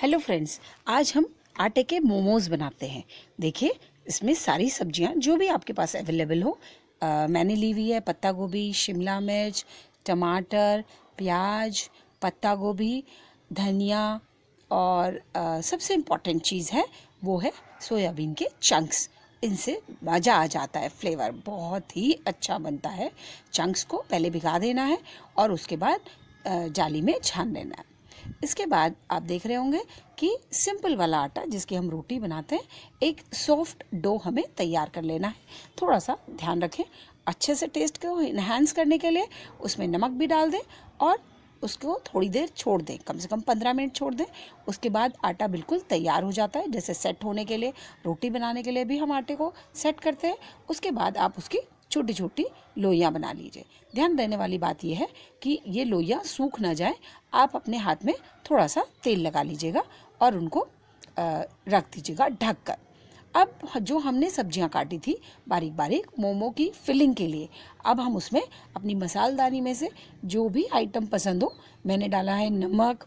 hello friends आज हम आटे के मोमोज बनाते हैं देखिए इसमें सारी सब्जियां जो भी आपके पास अवेलेबल हो आ, मैंने ली हुई है पत्ता गोभी शिमला मिर्च टमाटर प्याज पत्ता गोभी धनिया और आ, सबसे इम्पॉर्टेंट चीज़ है वो है सोयाबीन के चंक्स इनसे मज़ा आ जाता है फ्लेवर बहुत ही अच्छा बनता है चंक्स को पहले भिगा देना है और उसके बाद जाली में छान लेना है इसके बाद आप देख रहे होंगे कि सिंपल वाला आटा जिसकी हम रोटी बनाते हैं एक सॉफ्ट डो हमें तैयार कर लेना है थोड़ा सा ध्यान रखें अच्छे से टेस्ट को इन्हांस करने के लिए उसमें नमक भी डाल दें और उसको थोड़ी देर छोड़ दें कम से कम पंद्रह मिनट छोड़ दें उसके बाद आटा बिल्कुल तैयार हो जाता है जैसे सेट होने के लिए रोटी बनाने के लिए भी हम आटे को सेट करते हैं उसके बाद आप उसकी छोटी छोटी लोइयाँ बना लीजिए ध्यान देने वाली बात यह है कि ये लोइयाँ सूख ना जाए आप अपने हाथ में थोड़ा सा तेल लगा लीजिएगा और उनको रख दीजिएगा ढक कर अब जो हमने सब्जियां काटी थी बारीक बारीक मोमो की फिलिंग के लिए अब हम उसमें अपनी मसालदानी में से जो भी आइटम पसंद हो मैंने डाला है नमक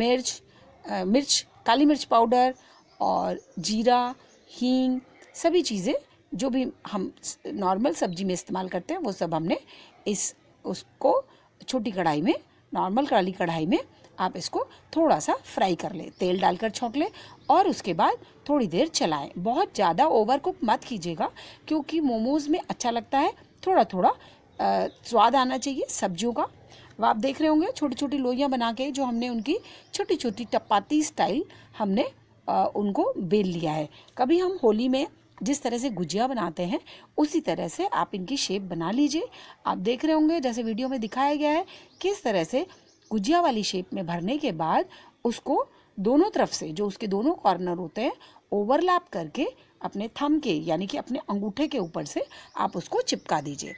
मिर्च आ, मिर्च काली मिर्च पाउडर और जीरा हींग सभी चीज़ें जो भी हम नॉर्मल सब्जी में इस्तेमाल करते हैं वो सब हमने इस उसको छोटी कढ़ाई में नॉर्मल काली कढ़ाई में आप इसको थोड़ा सा फ्राई कर लें तेल डालकर छोंक लें और उसके बाद थोड़ी देर चलाएं बहुत ज़्यादा ओवर कुक मत कीजिएगा क्योंकि मोमोज़ में अच्छा लगता है थोड़ा थोड़ा स्वाद आना चाहिए सब्जियों का वह आप देख रहे होंगे छोटी छोटी लोहियाँ बना के जो हमने उनकी छोटी छोटी टपाती स्टाइल हमने आ, उनको बेल लिया है कभी हम होली में जिस तरह से गुजिया बनाते हैं उसी तरह से आप इनकी शेप बना लीजिए आप देख रहे होंगे जैसे वीडियो में दिखाया गया है किस तरह से गुजिया वाली शेप में भरने के बाद उसको दोनों तरफ से जो उसके दोनों कॉर्नर होते हैं ओवरलैप करके अपने थम के यानी कि अपने अंगूठे के ऊपर से आप उसको चिपका दीजिए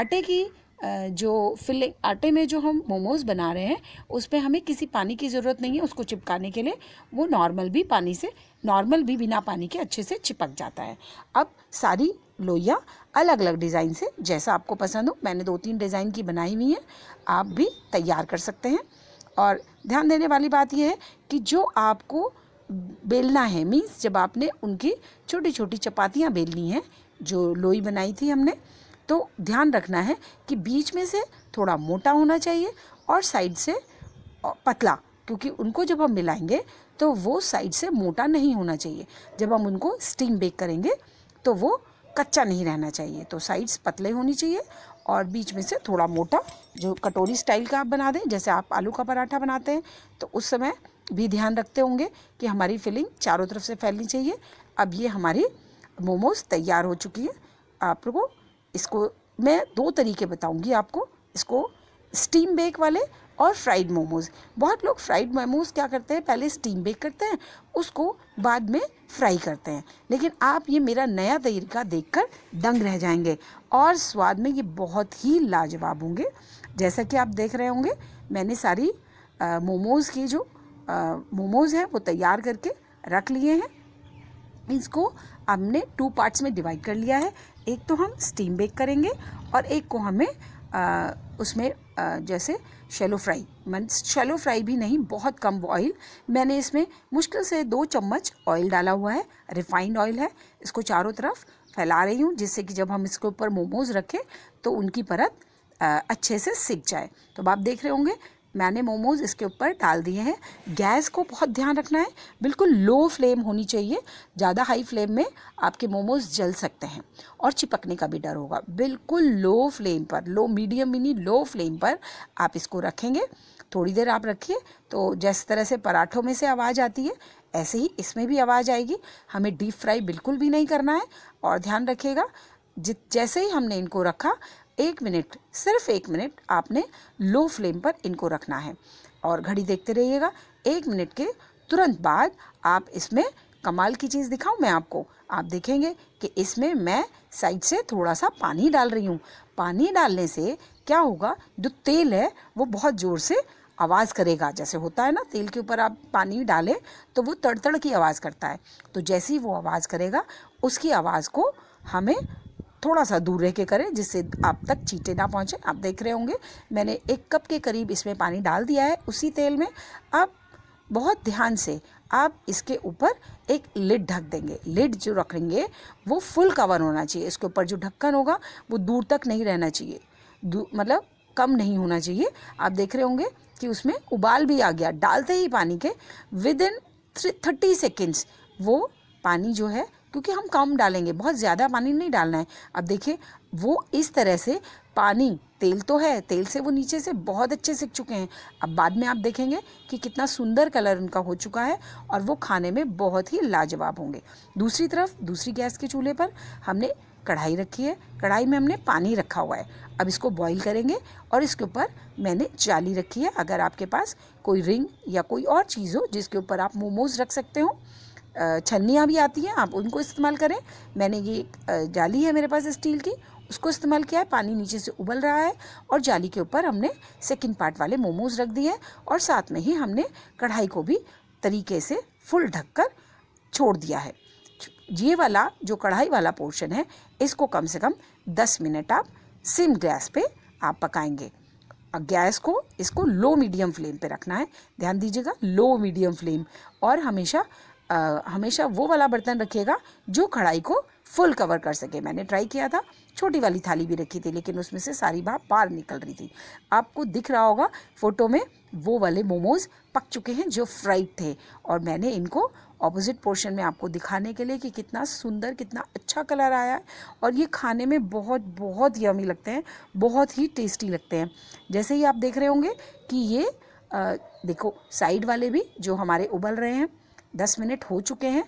आटे की जो फिलिंग आटे में जो हम मोमोज़ बना रहे हैं उस पर हमें किसी पानी की ज़रूरत नहीं है उसको चिपकाने के लिए वो नॉर्मल भी पानी से नॉर्मल भी बिना पानी के अच्छे से चिपक जाता है अब सारी लोइयाँ अलग अलग डिज़ाइन से जैसा आपको पसंद हो मैंने दो तीन डिज़ाइन की बनाई हुई हैं आप भी तैयार कर सकते हैं और ध्यान देने वाली बात यह है कि जो आपको बेलना है मीन्स जब आपने उनकी छोटी छोटी चपातियाँ बेलनी हैं जो लोई बनाई थी हमने तो ध्यान रखना है कि बीच में से थोड़ा मोटा होना चाहिए और साइड से पतला क्योंकि उनको जब हम मिलाएंगे तो वो साइड से मोटा नहीं होना चाहिए जब हम उनको स्टीम बेक करेंगे तो वो कच्चा नहीं रहना चाहिए तो साइड्स पतले होनी चाहिए और बीच में से थोड़ा मोटा जो कटोरी स्टाइल का आप बना दें जैसे आप आलू का पराठा बनाते हैं तो उस समय भी ध्यान रखते होंगे कि हमारी फिलिंग चारों तरफ से फैलनी चाहिए अब ये हमारी मोमोज तैयार हो चुकी है आप लोगों इसको मैं दो तरीके बताऊंगी आपको इसको स्टीम बेक वाले और फ्राइड मोमोज बहुत लोग फ्राइड मोमोज क्या करते हैं पहले स्टीम बेक करते हैं उसको बाद में फ्राई करते हैं लेकिन आप ये मेरा नया तरीका देखकर दंग रह जाएंगे और स्वाद में ये बहुत ही लाजवाब होंगे जैसा कि आप देख रहे होंगे मैंने सारी मोमोज़ की जो मोमोज़ हैं वो तैयार करके रख लिए हैं इसको हमने टू पार्ट्स में डिवाइड कर लिया है एक तो हम स्टीम बेक करेंगे और एक को हमें आ, उसमें आ, जैसे शेलो फ्राई मन शेलो फ्राई भी नहीं बहुत कम ऑयल मैंने इसमें मुश्किल से दो चम्मच ऑयल डाला हुआ है रिफाइंड ऑयल है इसको चारों तरफ फैला रही हूँ जिससे कि जब हम इसके ऊपर मोमोज़ रखें तो उनकी परत आ, अच्छे से सिक जाए तो अब आप देख रहे होंगे मैंने मोमोज़ इसके ऊपर डाल दिए हैं गैस को बहुत ध्यान रखना है बिल्कुल लो फ्लेम होनी चाहिए ज़्यादा हाई फ्लेम में आपके मोमोज़ जल सकते हैं और चिपकने का भी डर होगा बिल्कुल लो फ्लेम पर लो मीडियम मिनी लो फ्लेम पर आप इसको रखेंगे थोड़ी देर आप रखिए तो जैसे तरह से पराठों में से आवाज़ आती है ऐसे ही इसमें भी आवाज़ आएगी हमें डीप फ्राई बिल्कुल भी नहीं करना है और ध्यान रखिएगा जित जैसे ही हमने इनको रखा एक मिनट सिर्फ एक मिनट आपने लो फ्लेम पर इनको रखना है और घड़ी देखते रहिएगा एक मिनट के तुरंत बाद आप इसमें कमाल की चीज़ दिखाऊं मैं आपको आप देखेंगे कि इसमें मैं साइड से थोड़ा सा पानी डाल रही हूँ पानी डालने से क्या होगा जो तेल है वो बहुत ज़ोर से आवाज़ करेगा जैसे होता है ना तेल के ऊपर आप पानी डालें तो वो तड़तड़ की आवाज़ करता है तो जैसे ही वो आवाज़ करेगा उसकी आवाज़ को हमें थोड़ा सा दूर रह के करें जिससे आप तक चीटे ना पहुँचे आप देख रहे होंगे मैंने एक कप के करीब इसमें पानी डाल दिया है उसी तेल में अब बहुत ध्यान से आप इसके ऊपर एक लिड ढक देंगे लिड जो रखेंगे वो फुल कवर होना चाहिए इसके ऊपर जो ढक्कन होगा वो दूर तक नहीं रहना चाहिए मतलब कम नहीं होना चाहिए आप देख रहे होंगे कि उसमें उबाल भी आ गया डालते ही पानी के विद इन थर्टी सेकेंड्स वो पानी जो है क्योंकि हम कम डालेंगे बहुत ज़्यादा पानी नहीं डालना है अब देखिए वो इस तरह से पानी तेल तो है तेल से वो नीचे से बहुत अच्छे सीख चुके हैं अब बाद में आप देखेंगे कि कितना सुंदर कलर उनका हो चुका है और वो खाने में बहुत ही लाजवाब होंगे दूसरी तरफ दूसरी गैस के चूल्हे पर हमने कढ़ाई रखी है कढ़ाई में हमने पानी रखा हुआ है अब इसको बॉईल करेंगे और इसके ऊपर मैंने जाली रखी है अगर आपके पास कोई रिंग या कोई और चीज़ हो जिसके ऊपर आप मोमोज़ रख सकते हो छन्नियाँ भी आती हैं आप उनको इस्तेमाल करें मैंने ये एक जाली है मेरे पास स्टील की उसको इस्तेमाल किया है पानी नीचे से उबल रहा है और जाली के ऊपर हमने सेकंड पार्ट वाले मोमोज रख दिए हैं और साथ में ही हमने कढ़ाई को भी तरीके से फुल ढककर छोड़ दिया है ये वाला जो कढ़ाई वाला पोर्शन है इसको कम से कम दस मिनट आप सिम गैस पे आप पकाएंगे गैस को इसको लो मीडियम फ्लेम पे रखना है ध्यान दीजिएगा लो मीडियम फ्लेम और हमेशा आ, हमेशा वो वाला बर्तन रखिएगा जो कढ़ाई को फुल कवर कर सके मैंने ट्राई किया था छोटी वाली थाली भी रखी थी लेकिन उसमें से सारी भाप बाहर निकल रही थी आपको दिख रहा होगा फ़ोटो में वो वाले मोमोज़ पक चुके हैं जो फ्राइड थे और मैंने इनको ऑपोजिट पोर्शन में आपको दिखाने के लिए कि कितना सुंदर कितना अच्छा कलर आया है और ये खाने में बहुत बहुत यमी लगते हैं बहुत ही टेस्टी लगते हैं जैसे ही आप देख रहे होंगे कि ये आ, देखो साइड वाले भी जो हमारे उबल रहे हैं दस मिनट हो चुके हैं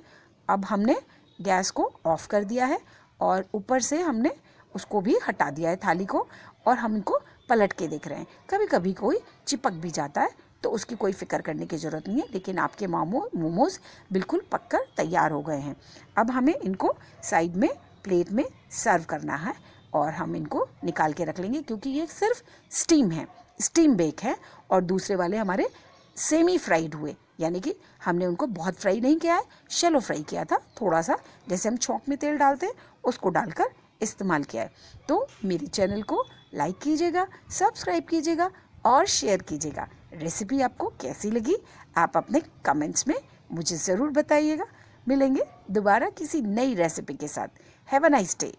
अब हमने गैस को ऑफ़ कर दिया है और ऊपर से हमने उसको भी हटा दिया है थाली को और हम इनको पलट के देख रहे हैं कभी कभी कोई चिपक भी जाता है तो उसकी कोई फ़िक्र करने की ज़रूरत नहीं है लेकिन आपके मामो मोमोज़ बिल्कुल पक कर तैयार हो गए हैं अब हमें इनको साइड में प्लेट में सर्व करना है और हम इनको निकाल के रख लेंगे क्योंकि ये सिर्फ स्टीम है स्टीम बेक है और दूसरे वाले हमारे सेमी फ्राइड हुए यानी कि हमने उनको बहुत फ्राई नहीं किया है शेलो फ्राई किया था थोड़ा सा जैसे हम चौक में तेल डालते हैं उसको डालकर इस्तेमाल किया है तो मेरे चैनल को लाइक कीजिएगा सब्सक्राइब कीजिएगा और शेयर कीजिएगा रेसिपी आपको कैसी लगी आप अपने कमेंट्स में मुझे ज़रूर बताइएगा मिलेंगे दोबारा किसी नई रेसिपी के साथ हैव अ नाइस डे